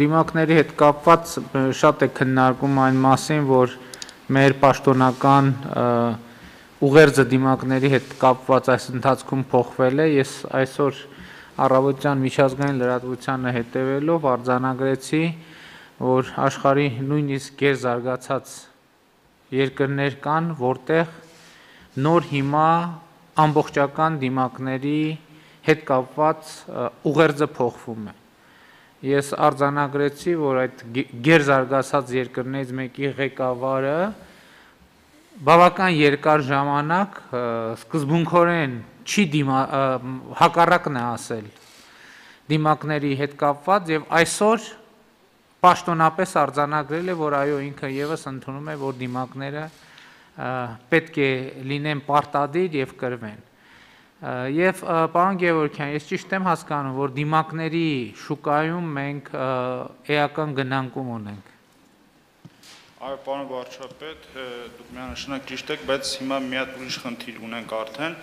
Դիմակների հետ կապված շատ է քննարկում այն մասին, որ մեր պաշտոնական ուղերձը դիմակների հետ կապված այս ընթացքում փոխվել է։ Ես այսօր առավոտյան միջազգային լրատվությանը հետևելով արձանագրեցի, որ աշխարհի նույնիսկ ղեր զարգացած երկրներ կան, որտեղ նոր հիմա ամբողջական դիմակների հետ կապված ուղերձը փոխվում է ես արձանագրեցի, որ այդ գերզարգացած երկրներից մեկի ղեկավարը բավական երկար ժամանակ սկզբունքորեն չի դիմա հակառակն է ասել դիմակների հետ կապված եւ այսօր պաշտոնապես արձանագրել է որ այո ինքը եւս ընդունում է որ դիմակները պետք է լինեն պարտադիր եւ կրվեն Եվ պարոն Գևորքյան, ես ճիշտ եմ հասկանում, որ դիմակների շուկայում մենք էական գնանկում ունենք։ Այո, պարոն վարչապետ, դուք միանշանակ ճիշտ եք, բայց հիմա մի հատ ուրիշ խնդիր ունենք արդեն։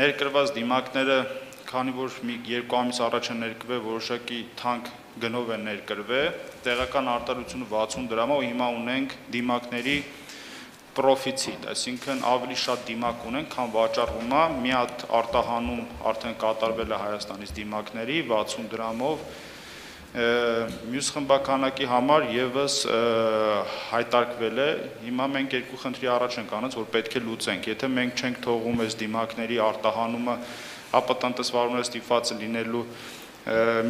Ներկրված դիմակները, քանի որ մի երկու ամիս առաջ են ներկվել, որոշակի թանկ գնով են ներկրվել, տեղական արտարությունը 60 դրամ, ու հիմա ունենք դիմակների 1 պրոֆիցիտ, այսինքն ավելի շատ դիմակ ունեն, քան վաճառվում է, մի հատ արտահանում արդեն կատարվել է Հայաստանից դիմակների 60 դրամով, մյուս խմբականակի համար եւս հայտարկվել է հիմա մենք երկու խնդրի առաջ ենք անց որ պետք է լուծենք եթե մենք չենք թողում այս դիմակների արտահանումը ապա տնտեսվարունը ստիփացը լինելու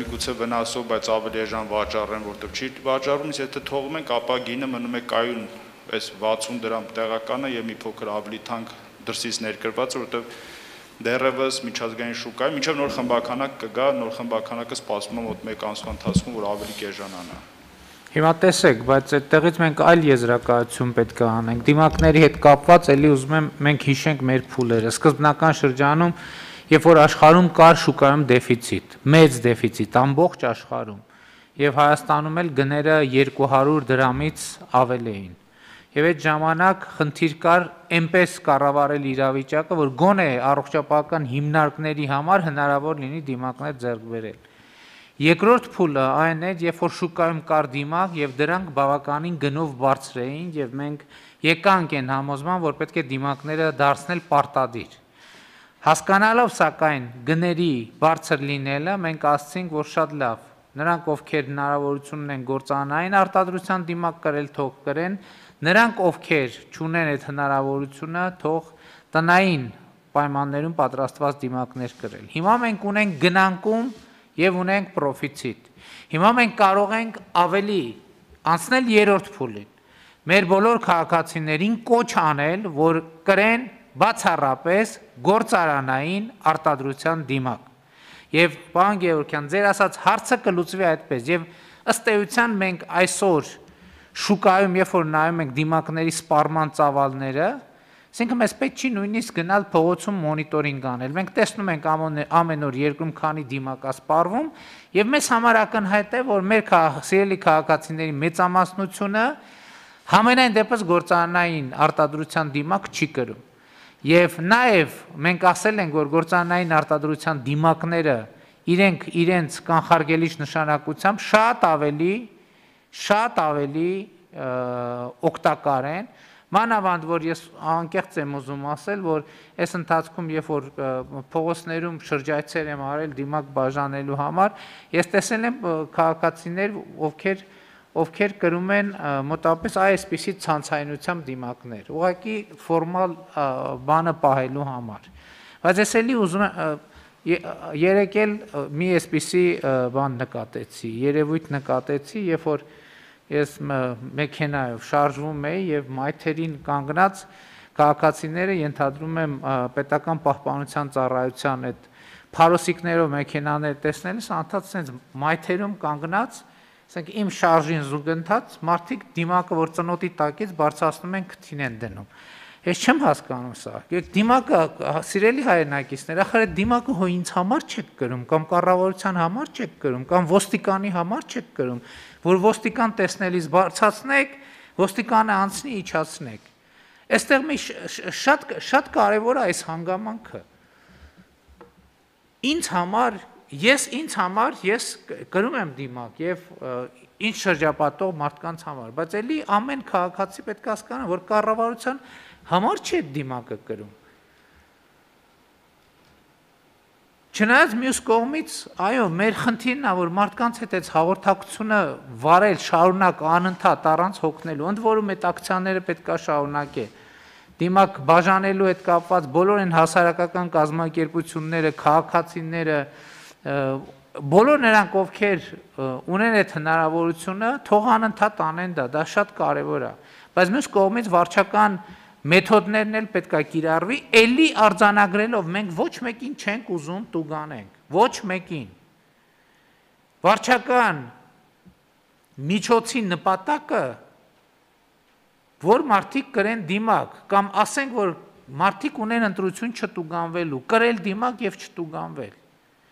միգուցե վնասով բայց ավելի էժան վաճառեն որտեղ չի վաճառում իսկ եթե թողում ենք ապա գինը մնում է կայուն այս 60 դրամ տեղականը եւ մի փոքր ավելի թանկ դրսից ներկրված, որովհետեւ դեռևս միջազգային շուկայում միջև նոր խմբականակ կգա, նոր խմբականակը սպասվում է մոտ 1 ամսվա ընթացքում, որ ավելի կեժանանա։ Հիմա տեսեք, բայց այդտեղից մենք այլ եզրակացություն պետք է անենք։ Դիմակների հետ կապված էլի ուզում եմ մենք հիշենք մեր փուլերը։ Սկզբնական շրջանում, երբ որ աշխարհում կար շուկայում դեֆիցիտ, մեծ դեֆիցիտ ամբողջ աշխարհում, եւ Հայաստանում էլ գները 200 դրամից ավել էին Եվ այդ ժամանակ խնդիր կար այնպես կառավարել իրավիճակը, որ գոնե առողջապահական հիմնարկների համար հնարավոր լինի դիմակներ ձեռք բերել։ Երկրորդ փուլը այն էր, երբ որ շուկայում կար դիմակ եւ դրանք բավականին գնով բարձր էին եւ մենք եկանք այն համոզման, որ պետք է դիմակները դարձնել պարտադիր։ Հասկանալով սակայն գների բարձր լինելը, մենք ասցինք, որ շատ լավ, նրանք, ովքեր հնարավորություն ունեն գործանային արտադրության դիմակ կրել, թող կրեն, նրանք, ովքեր չունեն այդ հնարավորությունը, թող տնային պայմաններում պատրաստված դիմակներ կրել։ Հիմա մենք ունենք գնանկում եւ ունենք պրոֆիցիտ։ Հիմա մենք կարող ենք ավելի անցնել երրորդ փուլին։ Մեր բոլոր քաղաքացիներին կոչ անել, որ կրեն բացառապես գործարանային արտադրության դիմակ։ Եվ պարոն Գևորքյան, ձեր ասած հարցը կլուծվի այդպես եւ ըստ էության մենք այսօր շուկայում երբ որ նայում ենք դիմակների սպառման ծավալները, Այսինքն մեզ պետք չի նույնիսկ գնալ փողոցում մոնիտորինգ անել։ Մենք տեսնում ենք ամեն օր երկրում քանի դիմակ է սպառվում եւ մեզ համար ակնհայտ է, որ մեր սիրելի քաղաքացիների մեծամասնությունը համենայն դեպս գործարանային արտադրության դիմակ չի կրում։ Եվ նաև մենք ասել ենք, որ գործանային արտադրության դիմակները իրենք իրենց կանխարգելիչ նշանակությամբ շատ ավելի շատ ավելի օգտակար են։ Մանավանդ որ ես անկեղծ եմ ուզում ասել, որ այս ընթացքում երբ որ փողոցներում շրջայցեր եմ արել դիմակ բաժանելու համար, ես տեսել եմ քաղաքացիներ, ովքեր և, ովքեր գրում են մոտապես այսպիսի ցանցայնությամբ դիմակներ, ուղղակի ֆորմալ բանը պահելու համար։ Բայց ես էլի ուզում եմ երեք էլ մի այսպիսի բան նկատեցի, երևույթ նկատեցի, երբ որ ես մեքենայով շարժվում էի եւ մայթերին կանգնած քաղաքացիները ենթադրում եմ պետական պահպանության ծառայության այդ փարոսիկներով մեքենաներ տեսնելիս անդադ sense մայթերում կանգնած ասենք իմ շարժին զուգընթաց մարդիկ դիմակը որ ծնոտի տակից բարձրացնում են քթին են դնում։ Ես չեմ հասկանում սա։ Եկ դիմակը սիրելի հայրենակիցներ, ախր այդ դիմակը հո ինձ համար չեք գրում կամ կառավարության համար չեք գրում կամ ոստիկանի համար չեք գրում, որ ոստիկան տեսնելիս բարձացնեք, ոստիկանը անցնի իջացնեք։ Այստեղ մի շատ շատ կարևոր է այս հանգամանքը։ Ինձ համար ես ինձ համար ես գրում եմ դիմակ եւ ինչ շրջապատող մարդկանց համար, բայց ելի ամեն քաղաքացի պետք է հասկանա, որ կառավարության համար չի այդ դիմակը գրում։ Չնայած մյուս կողմից, այո, մեր խնդիրն է, որ մարդկանց հետ այդ հաղորդակցությունը վարել շարունակ անընդհատ առանց հոգնելու, ընդ որում այդ ակցիաները պետքա շարունակե։ Դիմակ բաժանելու հետ կապված բոլոր այն հասարակական կազմակերպությունները, քաղաքացիները, կա բոլոր նրանք ովքեր ունեն այդ հնարավորությունը, թող անընդհատ անեն դա, դա շատ կարևոր է։ Բայց մյուս կողմից վարչական մեթոդներն էլ պետք է կիրառվի, ելի արձանագրելով մենք ոչ մեկին չենք ուզում տուգանենք, ոչ մեկին։ Վարչական միջոցի նպատակը որ մարդիկ կրեն դիմակ կամ ասենք որ մարդիկ ունեն ընտրություն չտուգանվելու, կրել դիմակ եւ չտուգանվել։